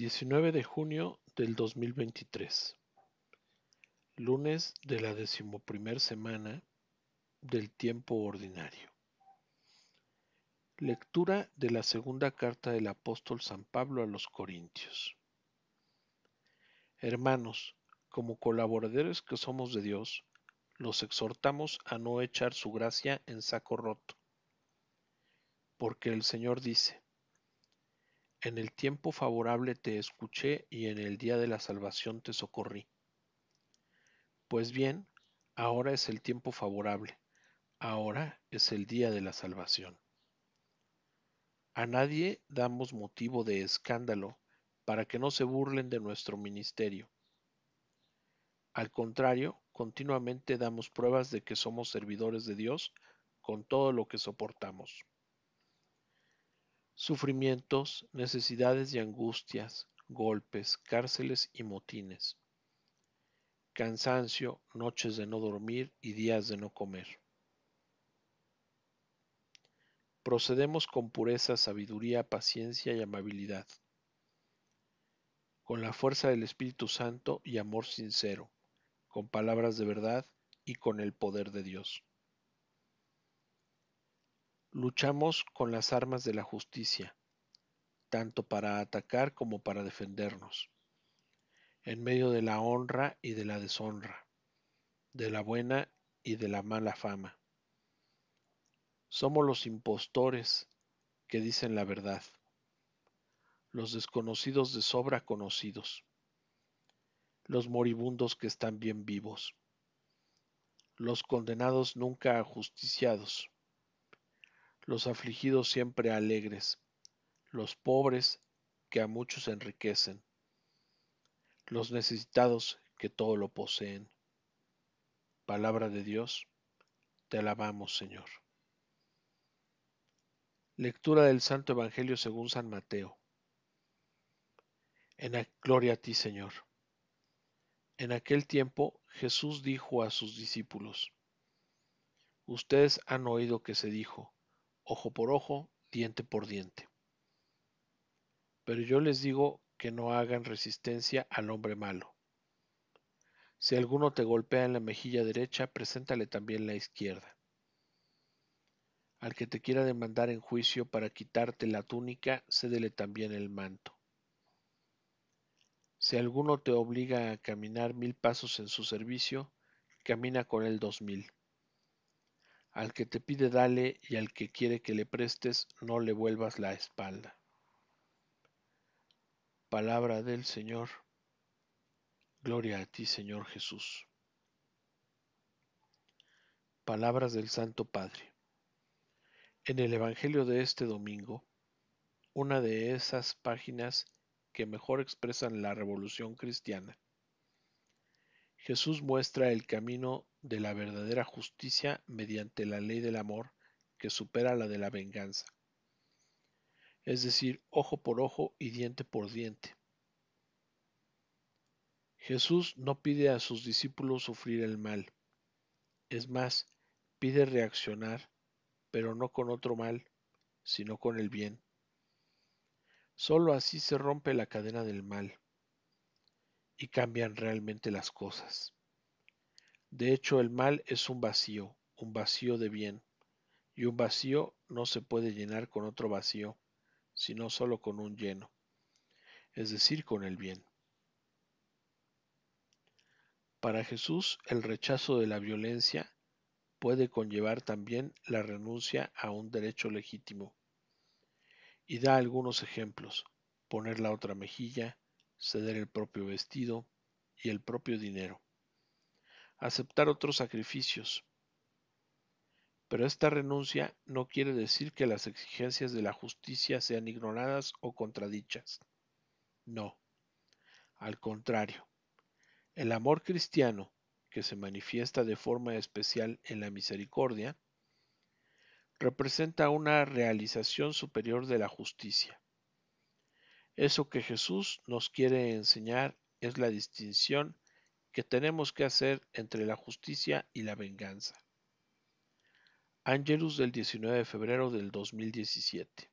19 de junio del 2023, lunes de la decimoprimer semana del tiempo ordinario. Lectura de la segunda carta del apóstol San Pablo a los Corintios. Hermanos, como colaboradores que somos de Dios, los exhortamos a no echar su gracia en saco roto, porque el Señor dice, en el tiempo favorable te escuché y en el día de la salvación te socorrí. Pues bien, ahora es el tiempo favorable, ahora es el día de la salvación. A nadie damos motivo de escándalo para que no se burlen de nuestro ministerio. Al contrario, continuamente damos pruebas de que somos servidores de Dios con todo lo que soportamos sufrimientos, necesidades y angustias, golpes, cárceles y motines, cansancio, noches de no dormir y días de no comer. Procedemos con pureza, sabiduría, paciencia y amabilidad, con la fuerza del Espíritu Santo y amor sincero, con palabras de verdad y con el poder de Dios. Luchamos con las armas de la justicia, tanto para atacar como para defendernos, en medio de la honra y de la deshonra, de la buena y de la mala fama. Somos los impostores que dicen la verdad, los desconocidos de sobra conocidos, los moribundos que están bien vivos, los condenados nunca ajusticiados los afligidos siempre alegres, los pobres que a muchos enriquecen, los necesitados que todo lo poseen. Palabra de Dios, te alabamos Señor. Lectura del Santo Evangelio según San Mateo. En la, gloria a ti, Señor. En aquel tiempo Jesús dijo a sus discípulos, Ustedes han oído que se dijo, ojo por ojo, diente por diente. Pero yo les digo que no hagan resistencia al hombre malo. Si alguno te golpea en la mejilla derecha, preséntale también la izquierda. Al que te quiera demandar en juicio para quitarte la túnica, cédele también el manto. Si alguno te obliga a caminar mil pasos en su servicio, camina con él dos mil. Al que te pide dale y al que quiere que le prestes no le vuelvas la espalda. Palabra del Señor. Gloria a ti, Señor Jesús. Palabras del Santo Padre. En el Evangelio de este domingo, una de esas páginas que mejor expresan la revolución cristiana, Jesús muestra el camino de la verdadera justicia mediante la ley del amor que supera la de la venganza. Es decir, ojo por ojo y diente por diente. Jesús no pide a sus discípulos sufrir el mal. Es más, pide reaccionar, pero no con otro mal, sino con el bien. Solo así se rompe la cadena del mal y cambian realmente las cosas. De hecho, el mal es un vacío, un vacío de bien, y un vacío no se puede llenar con otro vacío, sino solo con un lleno, es decir, con el bien. Para Jesús, el rechazo de la violencia puede conllevar también la renuncia a un derecho legítimo. Y da algunos ejemplos, poner la otra mejilla, ceder el propio vestido y el propio dinero aceptar otros sacrificios. Pero esta renuncia no quiere decir que las exigencias de la justicia sean ignoradas o contradichas. No. Al contrario, el amor cristiano, que se manifiesta de forma especial en la misericordia, representa una realización superior de la justicia. Eso que Jesús nos quiere enseñar es la distinción que tenemos que hacer entre la justicia y la venganza. Angelus del 19 de febrero del 2017.